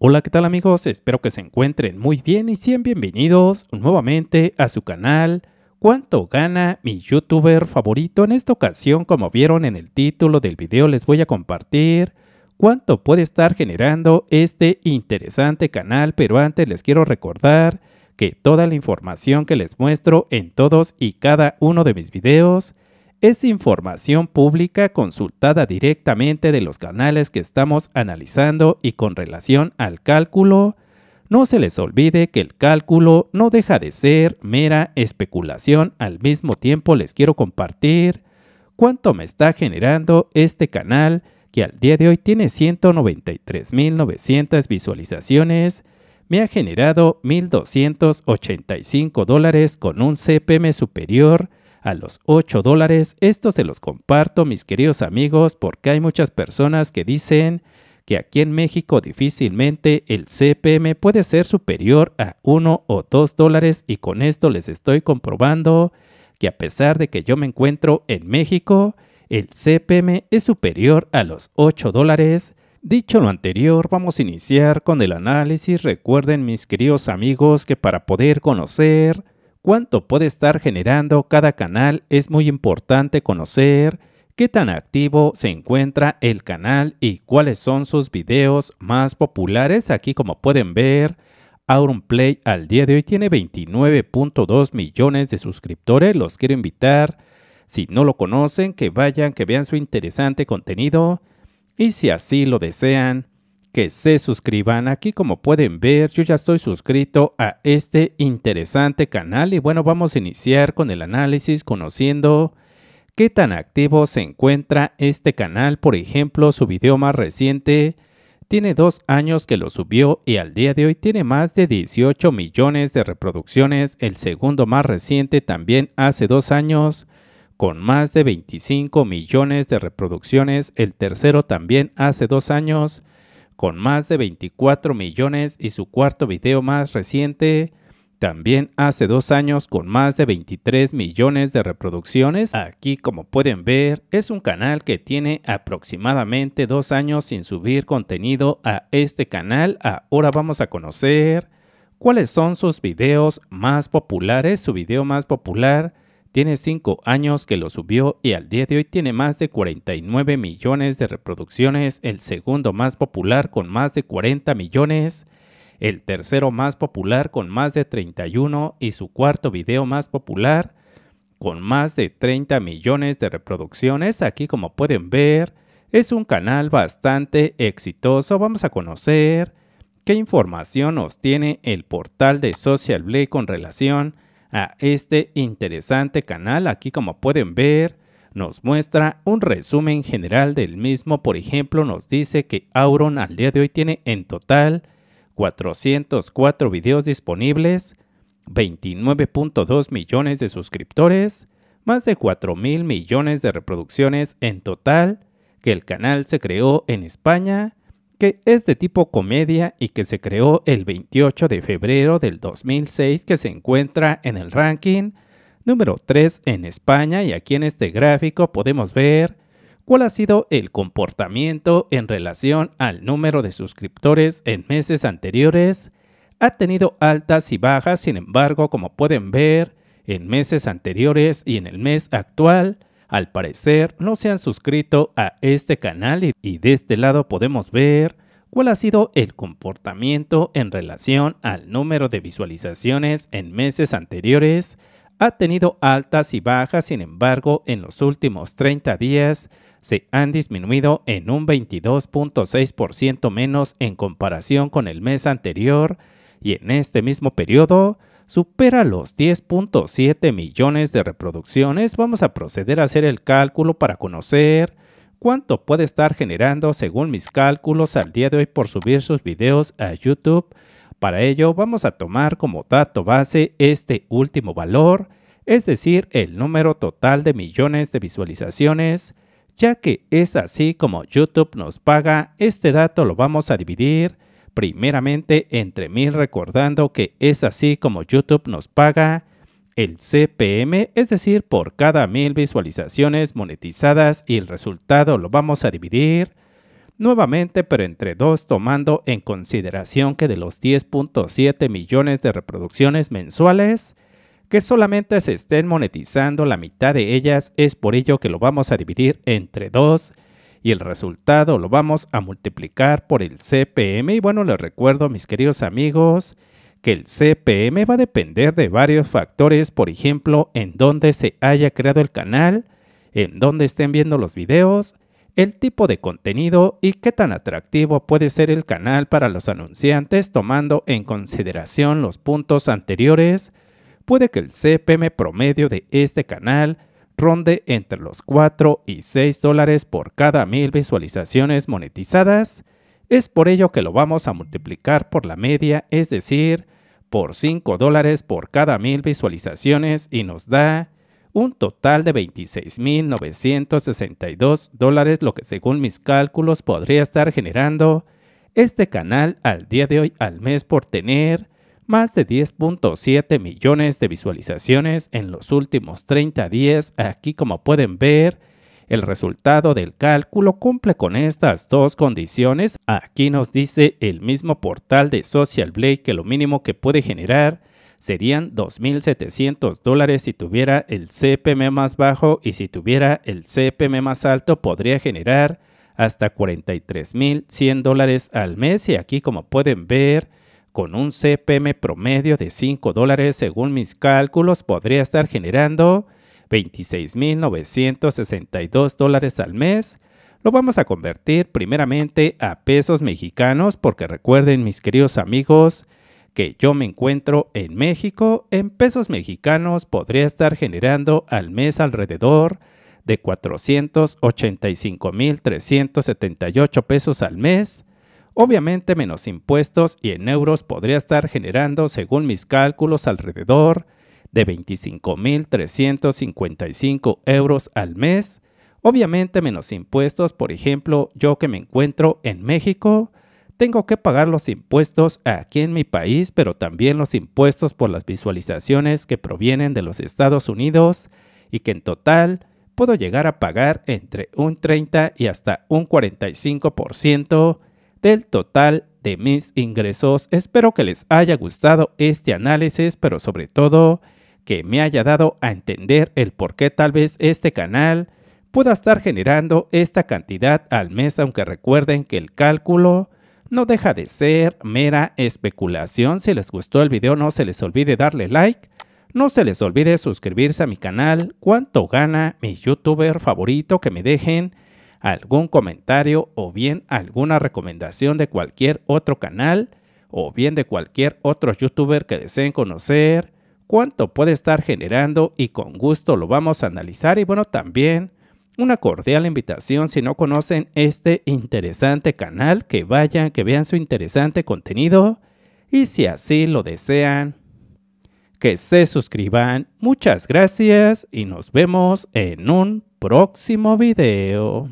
Hola, ¿qué tal amigos? Espero que se encuentren muy bien y sean bienvenidos nuevamente a su canal ¿Cuánto gana mi youtuber favorito? En esta ocasión, como vieron en el título del video, les voy a compartir cuánto puede estar generando este interesante canal, pero antes les quiero recordar que toda la información que les muestro en todos y cada uno de mis videos es información pública consultada directamente de los canales que estamos analizando y con relación al cálculo, no se les olvide que el cálculo no deja de ser mera especulación. Al mismo tiempo les quiero compartir cuánto me está generando este canal que al día de hoy tiene 193.900 visualizaciones. Me ha generado 1.285 dólares con un CPM superior a los 8 dólares. Esto se los comparto, mis queridos amigos, porque hay muchas personas que dicen que aquí en México difícilmente el CPM puede ser superior a 1 o 2 dólares y con esto les estoy comprobando que a pesar de que yo me encuentro en México, el CPM es superior a los 8 dólares. Dicho lo anterior, vamos a iniciar con el análisis. Recuerden mis queridos amigos que para poder conocer cuánto puede estar generando cada canal es muy importante conocer qué tan activo se encuentra el canal y cuáles son sus videos más populares. Aquí como pueden ver, Aurum Play al día de hoy tiene 29.2 millones de suscriptores. Los quiero invitar, si no lo conocen, que vayan, que vean su interesante contenido y si así lo desean, que se suscriban. Aquí como pueden ver yo ya estoy suscrito a este interesante canal y bueno vamos a iniciar con el análisis conociendo qué tan activo se encuentra este canal. Por ejemplo su video más reciente tiene dos años que lo subió y al día de hoy tiene más de 18 millones de reproducciones. El segundo más reciente también hace dos años con más de 25 millones de reproducciones. El tercero también hace dos años con más de 24 millones y su cuarto video más reciente también hace dos años con más de 23 millones de reproducciones. Aquí como pueden ver es un canal que tiene aproximadamente dos años sin subir contenido a este canal. Ahora vamos a conocer cuáles son sus videos más populares. Su video más popular tiene 5 años que lo subió y al día de hoy tiene más de 49 millones de reproducciones, el segundo más popular con más de 40 millones, el tercero más popular con más de 31 y su cuarto video más popular con más de 30 millones de reproducciones. Aquí como pueden ver es un canal bastante exitoso. Vamos a conocer qué información nos tiene el portal de Social Blade con relación a a este interesante canal. Aquí como pueden ver nos muestra un resumen general del mismo. Por ejemplo, nos dice que Auron al día de hoy tiene en total 404 videos disponibles, 29.2 millones de suscriptores, más de 4 mil millones de reproducciones en total, que el canal se creó en España, que es de tipo comedia y que se creó el 28 de febrero del 2006 que se encuentra en el ranking número 3 en España y aquí en este gráfico podemos ver cuál ha sido el comportamiento en relación al número de suscriptores en meses anteriores. Ha tenido altas y bajas, sin embargo, como pueden ver, en meses anteriores y en el mes actual, al parecer no se han suscrito a este canal y, de este lado podemos ver cuál ha sido el comportamiento en relación al número de visualizaciones en meses anteriores. Ha tenido altas y bajas, sin embargo, en los últimos 30 días se han disminuido en un 22.6% menos en comparación con el mes anterior y en este mismo periodo supera los 10.7 millones de reproducciones, vamos a proceder a hacer el cálculo para conocer cuánto puede estar generando según mis cálculos al día de hoy por subir sus videos a YouTube. Para ello vamos a tomar como dato base este último valor, es decir, el número total de millones de visualizaciones, ya que es así como YouTube nos paga, este dato lo vamos a dividir primeramente entre mil recordando que es así como YouTube nos paga el CPM, es decir, por cada mil visualizaciones monetizadas y el resultado lo vamos a dividir nuevamente, pero entre dos, tomando en consideración que de los 10.7 millones de reproducciones mensuales, que solamente se estén monetizando la mitad de ellas, es por ello que lo vamos a dividir entre dos y el resultado lo vamos a multiplicar por el CPM. Y bueno, les recuerdo, mis queridos amigos, que el CPM va a depender de varios factores, por ejemplo, en dónde se haya creado el canal, en dónde estén viendo los videos, el tipo de contenido y qué tan atractivo puede ser el canal para los anunciantes tomando en consideración los puntos anteriores. Puede que el CPM promedio de este canal ronde entre los 4 y 6 dólares por cada mil visualizaciones monetizadas. Es por ello que lo vamos a multiplicar por la media, es decir, por 5 dólares por cada mil visualizaciones y nos da un total de 26.962 dólares, lo que según mis cálculos podría estar generando este canal al día de hoy al mes por tener más de 10.7 millones de visualizaciones en los últimos 30 días. Aquí como pueden ver, el resultado del cálculo cumple con estas dos condiciones. Aquí nos dice el mismo portal de Social Blade que lo mínimo que puede generar serían 2.700 dólares si tuviera el CPM más bajo y si tuviera el CPM más alto podría generar hasta 43.100 dólares al mes y aquí como pueden ver con un CPM promedio de 5 dólares según mis cálculos, podría estar generando 26.962 dólares al mes. Lo vamos a convertir primeramente a pesos mexicanos porque recuerden mis queridos amigos que yo me encuentro en México. En pesos mexicanos podría estar generando al mes alrededor de 485.378 pesos al mes Obviamente menos impuestos y en euros podría estar generando, según mis cálculos, alrededor de 25.355 euros al mes. Obviamente menos impuestos, por ejemplo, yo que me encuentro en México, tengo que pagar los impuestos aquí en mi país, pero también los impuestos por las visualizaciones que provienen de los Estados Unidos y que en total puedo llegar a pagar entre un 30 y hasta un 45% del total de mis ingresos. Espero que les haya gustado este análisis, pero sobre todo que me haya dado a entender el por qué tal vez este canal pueda estar generando esta cantidad al mes, aunque recuerden que el cálculo no deja de ser mera especulación. Si les gustó el video no se les olvide darle like, no se les olvide suscribirse a mi canal, cuánto gana mi youtuber favorito, que me dejen algún comentario o bien alguna recomendación de cualquier otro canal o bien de cualquier otro youtuber que deseen conocer, cuánto puede estar generando y con gusto lo vamos a analizar y bueno también una cordial invitación si no conocen este interesante canal, que vayan, que vean su interesante contenido y si así lo desean, que se suscriban. Muchas gracias y nos vemos en un próximo video.